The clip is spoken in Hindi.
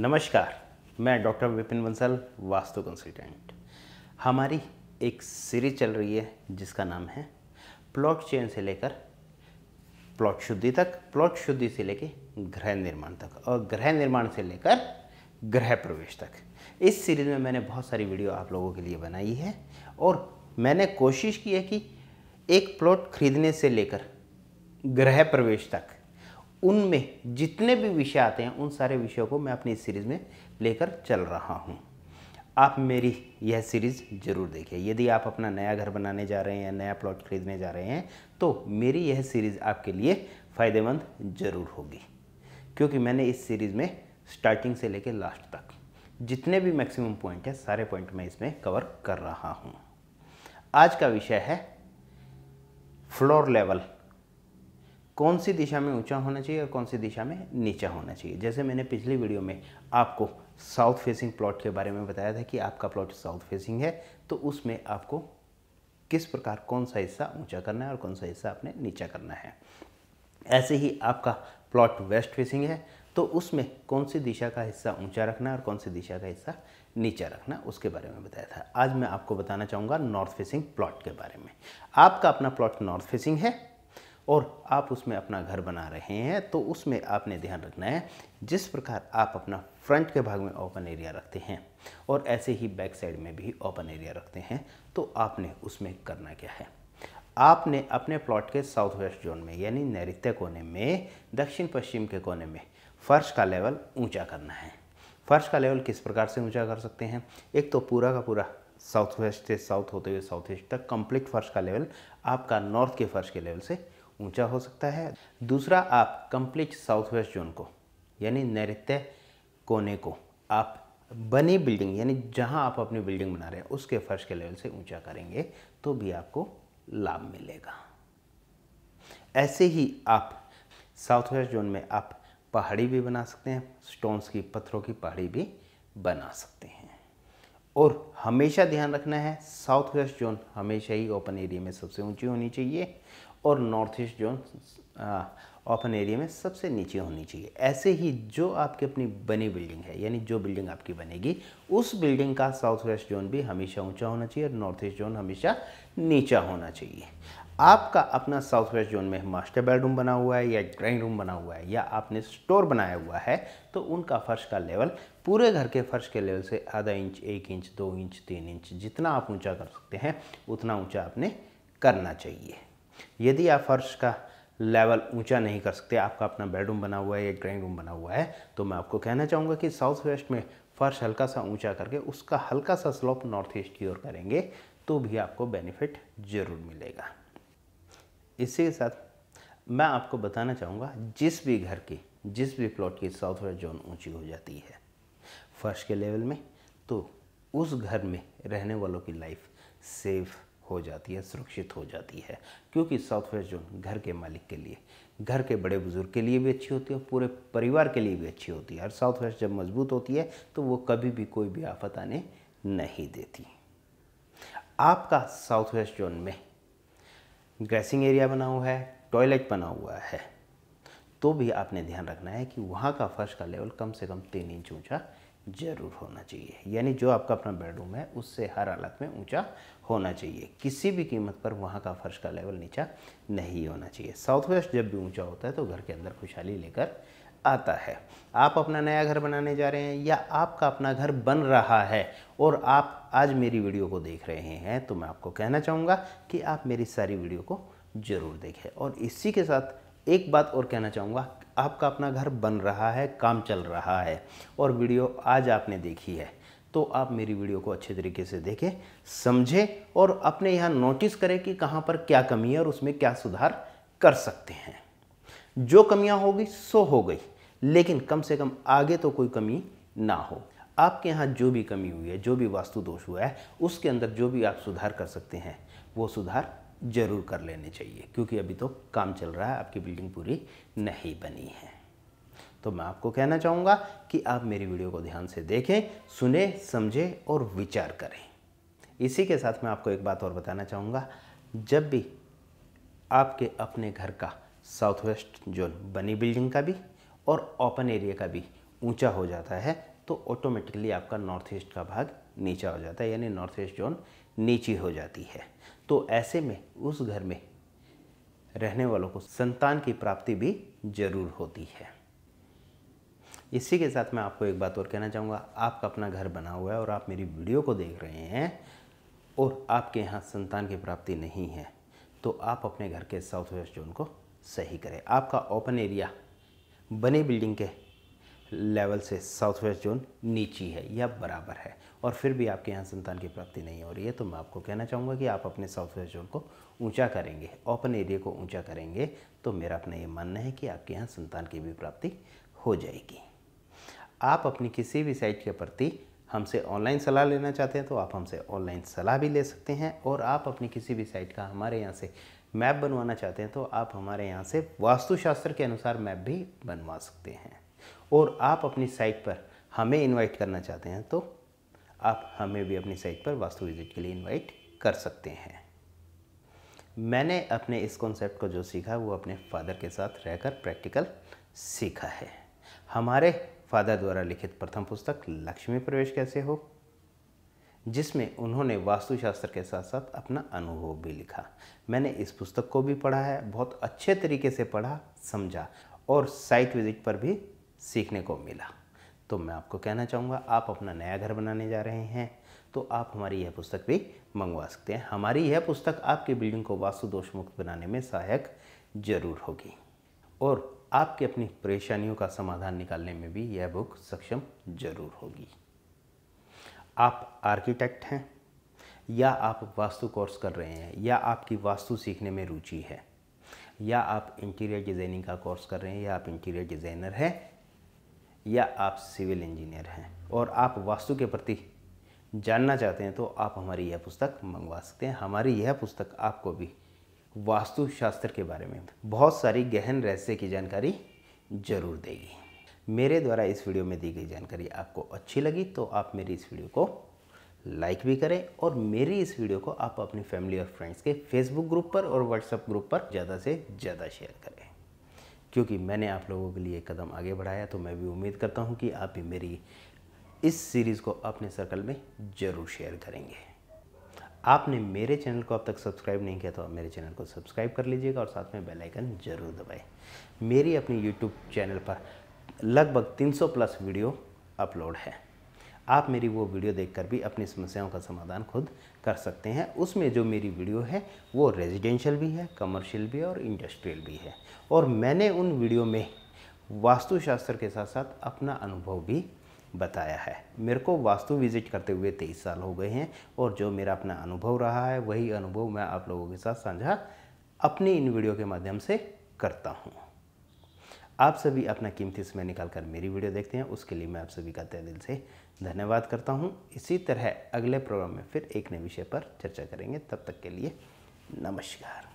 नमस्कार मैं डॉक्टर विपिन बंसल वास्तु कंसल्टेंट हमारी एक सीरीज चल रही है जिसका नाम है प्लॉट चेन से लेकर प्लॉट शुद्धि तक प्लॉट शुद्धि से लेकर गृह निर्माण तक और गृह निर्माण से लेकर गृह प्रवेश तक इस सीरीज़ में मैंने बहुत सारी वीडियो आप लोगों के लिए बनाई है और मैंने कोशिश की है कि एक प्लॉट खरीदने से लेकर गृह प्रवेश तक उनमें जितने भी विषय आते हैं उन सारे विषयों को मैं अपनी इस सीरीज़ में लेकर चल रहा हूँ आप मेरी यह सीरीज़ ज़रूर देखिए यदि आप अपना नया घर बनाने जा रहे हैं या नया प्लॉट खरीदने जा रहे हैं तो मेरी यह सीरीज़ आपके लिए फ़ायदेमंद ज़रूर होगी क्योंकि मैंने इस सीरीज़ में स्टार्टिंग से लेकर लास्ट तक जितने भी मैक्सिमम पॉइंट हैं सारे पॉइंट मैं इसमें कवर कर रहा हूँ आज का विषय है फ्लोर लेवल कौन सी दिशा में ऊंचा होना चाहिए और कौन सी दिशा में नीचा होना चाहिए जैसे मैंने पिछली वीडियो में आपको साउथ फेसिंग प्लॉट के बारे में बताया था कि आपका प्लॉट साउथ फेसिंग है तो उसमें आपको किस प्रकार कौन सा हिस्सा ऊंचा करना है और कौन सा हिस्सा आपने नीचा करना है ऐसे ही आपका प्लॉट वेस्ट फेसिंग है तो उसमें कौन सी दिशा का हिस्सा ऊंचा रखना और कौन सी दिशा का हिस्सा नीचा रखना उसके बारे में बताया था आज मैं आपको बताना चाहूँगा नॉर्थ फेसिंग प्लॉट के बारे में आपका अपना प्लॉट नॉर्थ फेसिंग है और आप उसमें अपना घर बना रहे हैं तो उसमें आपने ध्यान रखना है जिस प्रकार आप अपना फ्रंट के भाग में ओपन एरिया रखते हैं और ऐसे ही बैक साइड में भी ओपन एरिया रखते हैं तो आपने उसमें करना क्या है आपने अपने प्लॉट के साउथ वेस्ट जोन में यानी नैऋत्य कोने में दक्षिण पश्चिम के कोने में फर्श का लेवल ऊंचा करना है फर्श का लेवल किस प्रकार से ऊंचा कर सकते हैं एक तो पूरा का पूरा साउथ वेस्ट से साउथ होते हुए साउथ ईस्ट तक कंप्लीट फर्श का लेवल आपका नॉर्थ के फर्श के लेवल से ऊंचा हो सकता है दूसरा आप कंप्लीट साउथ वेस्ट जोन को यानी नैत्य कोने को आप बनी बिल्डिंग यानी जहां आप अपनी बिल्डिंग बना रहे हैं उसके फर्श के लेवल से ऊंचा करेंगे तो भी आपको लाभ मिलेगा ऐसे ही आप साउथ वेस्ट जोन में आप पहाड़ी भी बना सकते हैं स्टोन्स की पत्थरों की पहाड़ी भी बना सकते हैं और हमेशा ध्यान रखना है साउथ वेस्ट जोन हमेशा ही ओपन एरिया में सबसे ऊंची होनी चाहिए और north east zone open area में सबसे नीचे होनी चाहिए ऐसे ही जो आपकी अपनी बनी बिल्डिंग है यानी जो बिल्डिंग आपकी बनेगी उस बिल्डिंग का साउथ वेस्ट जोन भी हमेशा ऊंचा होना चाहिए और नॉर्थ ईस्ट जोन हमेशा नीचा होना चाहिए आपका अपना साउथ वेस्ट जोन में मास्टर बेडरूम बना हुआ है या ड्राइंग रूम बना हुआ है या आपने स्टोर बनाया हुआ है तो उनका फर्श का लेवल पूरे घर के फर्श के लेवल से आधा इंच एक इंच दो इंच तीन इंच जितना आप ऊंचा कर सकते हैं उतना ऊंचा आपने करना चाहिए यदि आप फर्श का लेवल ऊंचा नहीं कर सकते आपका अपना बेडरूम बना हुआ है या ड्राइंग रूम बना हुआ है तो मैं आपको कहना चाहूँगा कि साउथ वेस्ट में फर्श हल्का सा ऊंचा करके उसका हल्का सा स्लोप नॉर्थ ईस्ट की ओर करेंगे तो भी आपको बेनिफिट ज़रूर मिलेगा इसी के साथ मैं आपको बताना चाहूँगा जिस भी घर की जिस भी प्लॉट की साउथ वेस्ट जोन ऊंची हो जाती है फर्श के लेवल में तो उस घर में रहने वालों की लाइफ सेफ़ हो जाती है सुरक्षित हो जाती है क्योंकि सॉफ्टवेयर जो घर के मालिक के लिए घर के बड़े बुजुर्ग के लिए भी अच्छी होती है और पूरे परिवार के लिए भी अच्छी होती है और सॉफ्टवेयर जब मजबूत होती है तो वो कभी भी कोई भी आफत आने नहीं देती आपका साउथ वेस्ट जोन में ड्रेसिंग एरिया बना हुआ है टॉयलेट बना हुआ है तो भी आपने ध्यान रखना है कि वहाँ का फर्श का लेवल कम से कम तीन इंच ऊंचा ज़रूर होना चाहिए यानी जो आपका अपना बेडरूम है उससे हर हालत में ऊंचा होना चाहिए किसी भी कीमत पर वहाँ का फर्श का लेवल नीचा नहीं होना चाहिए साउथ वेस्ट जब भी ऊंचा होता है तो घर के अंदर खुशहाली लेकर आता है आप अपना नया घर बनाने जा रहे हैं या आपका अपना घर बन रहा है और आप आज मेरी वीडियो को देख रहे हैं तो मैं आपको कहना चाहूँगा कि आप मेरी सारी वीडियो को ज़रूर देखें और इसी के साथ एक बात और कहना चाहूँगा आपका अपना घर बन रहा है काम चल रहा है और वीडियो आज आपने देखी है तो आप मेरी वीडियो को अच्छे तरीके से देखें समझें और अपने यहाँ नोटिस करें कि कहाँ पर क्या कमी है और उसमें क्या सुधार कर सकते हैं जो कमियाँ होगी सो हो गई लेकिन कम से कम आगे तो कोई कमी ना हो आपके यहाँ जो भी कमी हुई है जो भी वास्तु दोष हुआ है उसके अंदर जो भी आप सुधार कर सकते हैं वो सुधार ज़रूर कर लेने चाहिए क्योंकि अभी तो काम चल रहा है आपकी बिल्डिंग पूरी नहीं बनी है तो मैं आपको कहना चाहूँगा कि आप मेरी वीडियो को ध्यान से देखें सुने समझें और विचार करें इसी के साथ मैं आपको एक बात और बताना चाहूँगा जब भी आपके अपने घर का साउथ वेस्ट जोन बनी बिल्डिंग का भी और ओपन एरिया का भी ऊंचा हो जाता है तो ऑटोमेटिकली आपका नॉर्थ ईस्ट का भाग नीचा हो जाता है यानी नॉर्थ ईस्ट जोन नीची हो जाती है तो ऐसे में उस घर में रहने वालों को संतान की प्राप्ति भी जरूर होती है इसी के साथ मैं आपको एक बात और कहना चाहूँगा आपका अपना घर बना हुआ है और आप मेरी वीडियो को देख रहे हैं और आपके यहाँ संतान की प्राप्ति नहीं है तो आप अपने घर के साउथ वेस्ट जोन को सही करें आपका ओपन एरिया बने बिल्डिंग के लेवल से साउथ वेस्ट जोन नीची है या बराबर है और फिर भी आपके यहाँ संतान की प्राप्ति नहीं हो रही है तो मैं आपको कहना चाहूँगा कि आप अपने सॉफ्टवेयर जोन को ऊंचा करेंगे ओपन एरिया को ऊंचा करेंगे तो मेरा अपना ये मानना है कि आपके यहाँ संतान की भी प्राप्ति हो जाएगी आप अपनी किसी भी साइट के प्रति हमसे ऑनलाइन सलाह लेना चाहते हैं तो आप हमसे ऑनलाइन सलाह भी ले सकते हैं और आप अपनी किसी भी साइट का हमारे यहाँ से मैप बनवाना चाहते हैं तो आप हमारे यहाँ से वास्तुशास्त्र के अनुसार मैप भी बनवा सकते हैं और आप अपनी साइट पर हमें इनवाइट करना चाहते हैं तो आप हमें भी अपनी साइट पर वास्तु विजिट के लिए इनवाइट कर सकते हैं मैंने अपने इस कॉन्सेप्ट को जो सीखा वो अपने फादर के साथ रहकर प्रैक्टिकल सीखा है हमारे फादर द्वारा लिखित प्रथम पुस्तक लक्ष्मी प्रवेश कैसे हो जिसमें उन्होंने वास्तुशास्त्र के साथ साथ अपना अनुभव भी लिखा मैंने इस पुस्तक को भी पढ़ा है बहुत अच्छे तरीके से पढ़ा समझा और साइट विजिट पर भी सीखने को मिला तो मैं आपको कहना चाहूँगा आप अपना नया घर बनाने जा रहे हैं तो आप हमारी यह पुस्तक भी मंगवा सकते हैं हमारी यह पुस्तक आपकी बिल्डिंग को वास्तु दोष मुक्त बनाने में सहायक जरूर होगी और आपकी अपनी परेशानियों का समाधान निकालने में भी यह बुक सक्षम जरूर होगी आप आर्किटेक्ट हैं या आप वास्तु कोर्स कर रहे हैं या आपकी वास्तु सीखने में रुचि है या आप इंटीरियर डिज़ाइनिंग का कोर्स कर रहे हैं या आप इंटीरियर डिज़ाइनर हैं या आप सिविल इंजीनियर हैं और आप वास्तु के प्रति जानना चाहते हैं तो आप हमारी यह पुस्तक मंगवा सकते हैं हमारी यह पुस्तक आपको भी वास्तु शास्त्र के बारे में बहुत सारी गहन रहस्य की जानकारी जरूर देगी मेरे द्वारा इस वीडियो में दी गई जानकारी आपको अच्छी लगी तो आप मेरी इस वीडियो को लाइक भी करें और मेरी इस वीडियो को आप अपनी फैमिली और फ्रेंड्स के फेसबुक ग्रुप पर और व्हाट्सएप ग्रुप पर ज़्यादा से ज़्यादा शेयर करें क्योंकि मैंने आप लोगों के लिए कदम आगे बढ़ाया तो मैं भी उम्मीद करता हूँ कि आप भी मेरी इस सीरीज़ को अपने सर्कल में ज़रूर शेयर करेंगे आपने मेरे चैनल को अब तक सब्सक्राइब नहीं किया तो आप मेरे चैनल को सब्सक्राइब कर लीजिएगा और साथ में बेल आइकन ज़रूर दबाएं मेरी अपनी यूट्यूब चैनल पर लगभग 300 प्लस वीडियो अपलोड है आप मेरी वो वीडियो देखकर भी अपनी समस्याओं का समाधान खुद कर सकते हैं उसमें जो मेरी वीडियो है वो रेजिडेंशियल भी है कमर्शियल भी है और इंडस्ट्रियल भी है और मैंने उन वीडियो में वास्तुशास्त्र के साथ साथ अपना अनुभव भी बताया है मेरे को वास्तु विजिट करते हुए तेईस साल हो गए हैं और जो मेरा अपना अनुभव रहा है वही अनुभव मैं आप लोगों के साथ साझा अपनी इन वीडियो के माध्यम से करता हूँ आप सभी अपना कीमती समय निकाल कर मेरी वीडियो देखते हैं उसके लिए मैं आप सभी का तय दिल से धन्यवाद करता हूँ इसी तरह अगले प्रोग्राम में फिर एक नए विषय पर चर्चा करेंगे तब तक के लिए नमस्कार